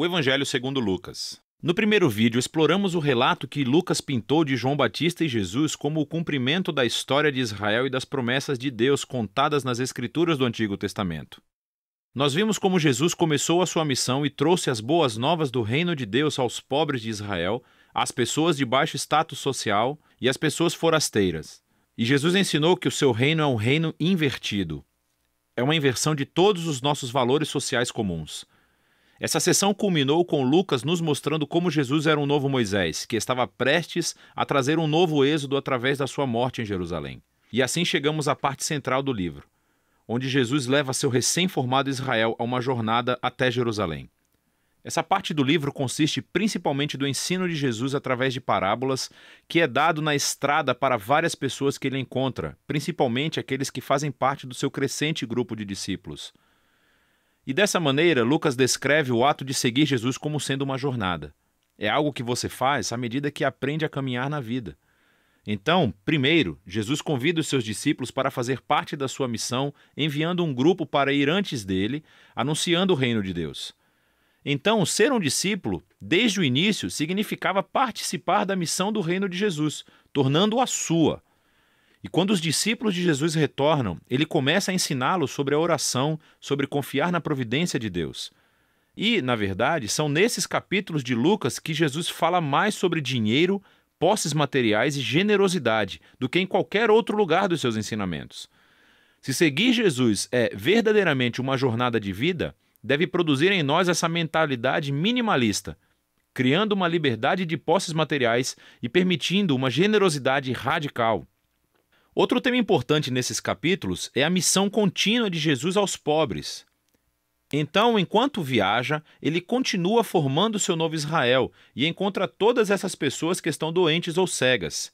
O Evangelho segundo Lucas. No primeiro vídeo, exploramos o relato que Lucas pintou de João Batista e Jesus como o cumprimento da história de Israel e das promessas de Deus contadas nas Escrituras do Antigo Testamento. Nós vimos como Jesus começou a sua missão e trouxe as boas novas do reino de Deus aos pobres de Israel, às pessoas de baixo status social e às pessoas forasteiras. E Jesus ensinou que o seu reino é um reino invertido. É uma inversão de todos os nossos valores sociais comuns. Essa sessão culminou com Lucas nos mostrando como Jesus era um novo Moisés, que estava prestes a trazer um novo êxodo através da sua morte em Jerusalém. E assim chegamos à parte central do livro, onde Jesus leva seu recém-formado Israel a uma jornada até Jerusalém. Essa parte do livro consiste principalmente do ensino de Jesus através de parábolas, que é dado na estrada para várias pessoas que ele encontra, principalmente aqueles que fazem parte do seu crescente grupo de discípulos. E dessa maneira, Lucas descreve o ato de seguir Jesus como sendo uma jornada. É algo que você faz à medida que aprende a caminhar na vida. Então, primeiro, Jesus convida os seus discípulos para fazer parte da sua missão, enviando um grupo para ir antes dele, anunciando o reino de Deus. Então, ser um discípulo, desde o início, significava participar da missão do reino de Jesus, tornando-a sua. E quando os discípulos de Jesus retornam, ele começa a ensiná-los sobre a oração, sobre confiar na providência de Deus. E, na verdade, são nesses capítulos de Lucas que Jesus fala mais sobre dinheiro, posses materiais e generosidade do que em qualquer outro lugar dos seus ensinamentos. Se seguir Jesus é verdadeiramente uma jornada de vida, deve produzir em nós essa mentalidade minimalista, criando uma liberdade de posses materiais e permitindo uma generosidade radical. Outro tema importante nesses capítulos é a missão contínua de Jesus aos pobres. Então, enquanto viaja, ele continua formando seu novo Israel e encontra todas essas pessoas que estão doentes ou cegas.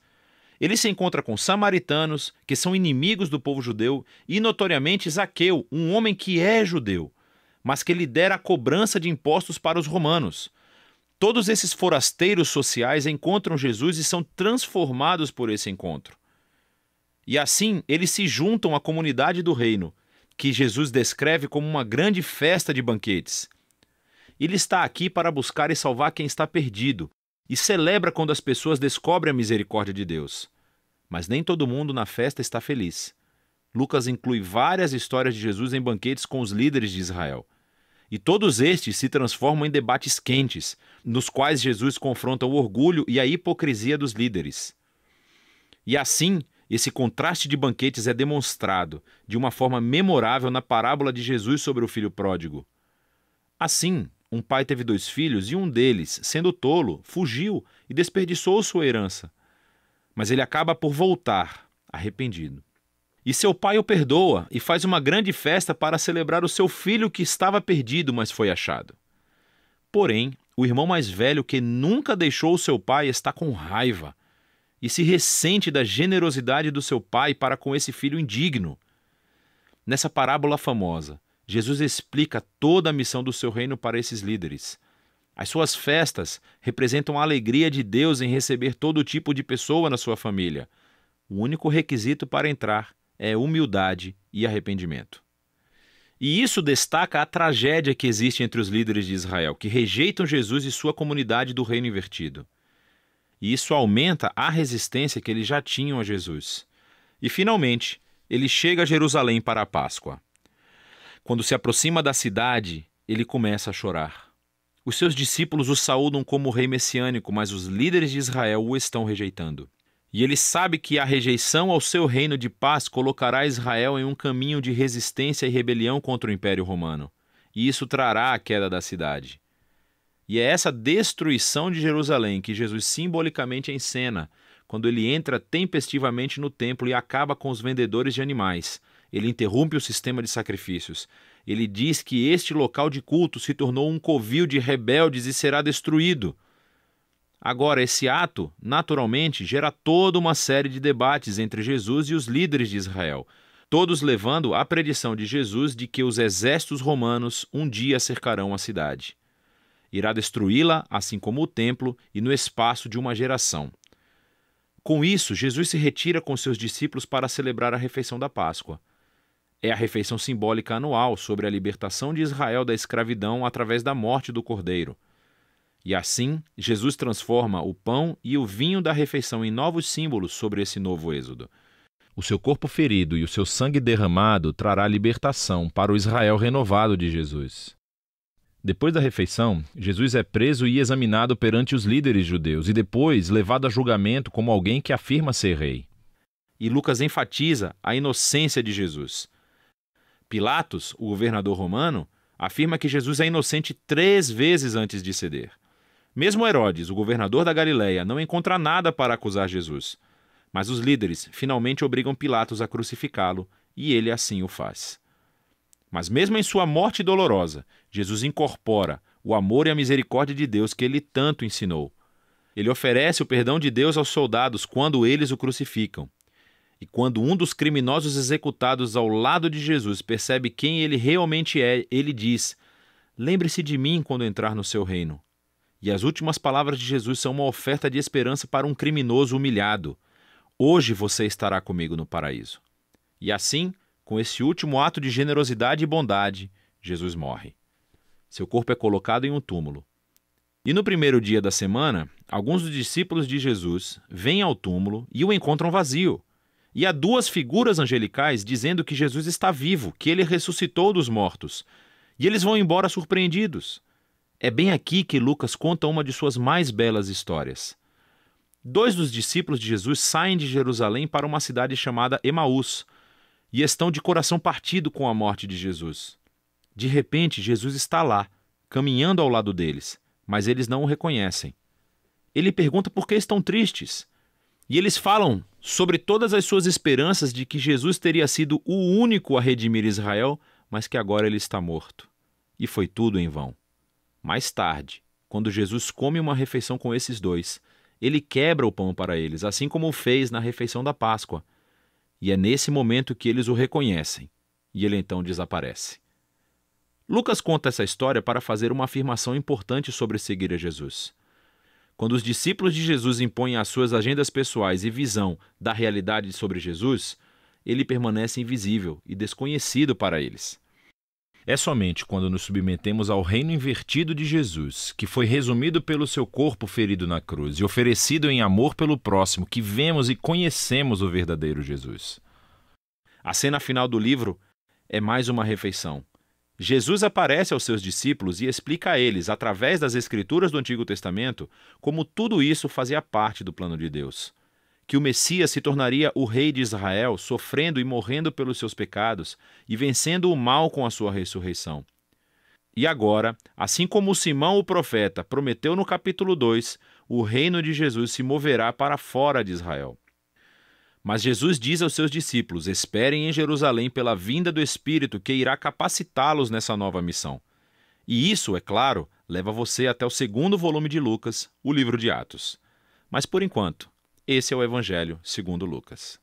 Ele se encontra com samaritanos, que são inimigos do povo judeu, e notoriamente Zaqueu, um homem que é judeu, mas que lidera a cobrança de impostos para os romanos. Todos esses forasteiros sociais encontram Jesus e são transformados por esse encontro. E assim eles se juntam à comunidade do reino, que Jesus descreve como uma grande festa de banquetes. Ele está aqui para buscar e salvar quem está perdido, e celebra quando as pessoas descobrem a misericórdia de Deus. Mas nem todo mundo na festa está feliz. Lucas inclui várias histórias de Jesus em banquetes com os líderes de Israel. E todos estes se transformam em debates quentes, nos quais Jesus confronta o orgulho e a hipocrisia dos líderes. E assim, esse contraste de banquetes é demonstrado de uma forma memorável na parábola de Jesus sobre o filho pródigo. Assim, um pai teve dois filhos e um deles, sendo tolo, fugiu e desperdiçou sua herança. Mas ele acaba por voltar, arrependido. E seu pai o perdoa e faz uma grande festa para celebrar o seu filho que estava perdido, mas foi achado. Porém, o irmão mais velho, que nunca deixou seu pai, está com raiva e se ressente da generosidade do seu pai para com esse filho indigno. Nessa parábola famosa, Jesus explica toda a missão do seu reino para esses líderes. As suas festas representam a alegria de Deus em receber todo tipo de pessoa na sua família. O único requisito para entrar é humildade e arrependimento. E isso destaca a tragédia que existe entre os líderes de Israel, que rejeitam Jesus e sua comunidade do reino invertido e isso aumenta a resistência que eles já tinham a Jesus. E finalmente, ele chega a Jerusalém para a Páscoa. Quando se aproxima da cidade, ele começa a chorar. Os seus discípulos o saúdam como rei messiânico, mas os líderes de Israel o estão rejeitando. E ele sabe que a rejeição ao seu reino de paz colocará Israel em um caminho de resistência e rebelião contra o Império Romano, e isso trará a queda da cidade. E é essa destruição de Jerusalém que Jesus simbolicamente encena quando ele entra tempestivamente no templo e acaba com os vendedores de animais. Ele interrompe o sistema de sacrifícios. Ele diz que este local de culto se tornou um covil de rebeldes e será destruído. Agora, esse ato, naturalmente, gera toda uma série de debates entre Jesus e os líderes de Israel, todos levando à predição de Jesus de que os exércitos romanos um dia cercarão a cidade irá destruí-la, assim como o templo, e no espaço de uma geração. Com isso, Jesus se retira com seus discípulos para celebrar a refeição da Páscoa. É a refeição simbólica anual sobre a libertação de Israel da escravidão através da morte do cordeiro. E assim, Jesus transforma o pão e o vinho da refeição em novos símbolos sobre esse novo êxodo. O seu corpo ferido e o seu sangue derramado trará libertação para o Israel renovado de Jesus. Depois da refeição, Jesus é preso e examinado perante os líderes judeus e depois levado a julgamento como alguém que afirma ser rei. E Lucas enfatiza a inocência de Jesus. Pilatos, o governador romano, afirma que Jesus é inocente três vezes antes de ceder. Mesmo Herodes, o governador da Galiléia, não encontra nada para acusar Jesus. Mas os líderes finalmente obrigam Pilatos a crucificá-lo e ele assim o faz. Mas mesmo em sua morte dolorosa, Jesus incorpora o amor e a misericórdia de Deus que ele tanto ensinou. Ele oferece o perdão de Deus aos soldados quando eles o crucificam. E quando um dos criminosos executados ao lado de Jesus percebe quem ele realmente é, ele diz: Lembre-se de mim quando entrar no seu reino. E as últimas palavras de Jesus são uma oferta de esperança para um criminoso humilhado: Hoje você estará comigo no paraíso. E assim, com esse último ato de generosidade e bondade, Jesus morre. Seu corpo é colocado em um túmulo. E no primeiro dia da semana, alguns dos discípulos de Jesus vêm ao túmulo e o encontram vazio. E há duas figuras angelicais dizendo que Jesus está vivo, que ele ressuscitou dos mortos. E eles vão embora surpreendidos. É bem aqui que Lucas conta uma de suas mais belas histórias. Dois dos discípulos de Jesus saem de Jerusalém para uma cidade chamada Emaús, e estão de coração partido com a morte de Jesus. De repente, Jesus está lá, caminhando ao lado deles, mas eles não o reconhecem. Ele pergunta por que estão tristes. E eles falam sobre todas as suas esperanças de que Jesus teria sido o único a redimir Israel, mas que agora ele está morto. E foi tudo em vão. Mais tarde, quando Jesus come uma refeição com esses dois, ele quebra o pão para eles, assim como fez na refeição da Páscoa e é nesse momento que eles o reconhecem, e ele então desaparece. Lucas conta essa história para fazer uma afirmação importante sobre seguir a Jesus. Quando os discípulos de Jesus impõem as suas agendas pessoais e visão da realidade sobre Jesus, ele permanece invisível e desconhecido para eles. É somente quando nos submetemos ao reino invertido de Jesus, que foi resumido pelo seu corpo ferido na cruz e oferecido em amor pelo próximo, que vemos e conhecemos o verdadeiro Jesus. A cena final do livro é mais uma refeição. Jesus aparece aos seus discípulos e explica a eles, através das escrituras do Antigo Testamento, como tudo isso fazia parte do plano de Deus que o Messias se tornaria o rei de Israel, sofrendo e morrendo pelos seus pecados e vencendo o mal com a sua ressurreição. E agora, assim como Simão o profeta prometeu no capítulo 2, o reino de Jesus se moverá para fora de Israel. Mas Jesus diz aos seus discípulos: esperem em Jerusalém pela vinda do Espírito que irá capacitá-los nessa nova missão. E isso, é claro, leva você até o segundo volume de Lucas, o livro de Atos. Mas por enquanto, esse é o Evangelho segundo Lucas.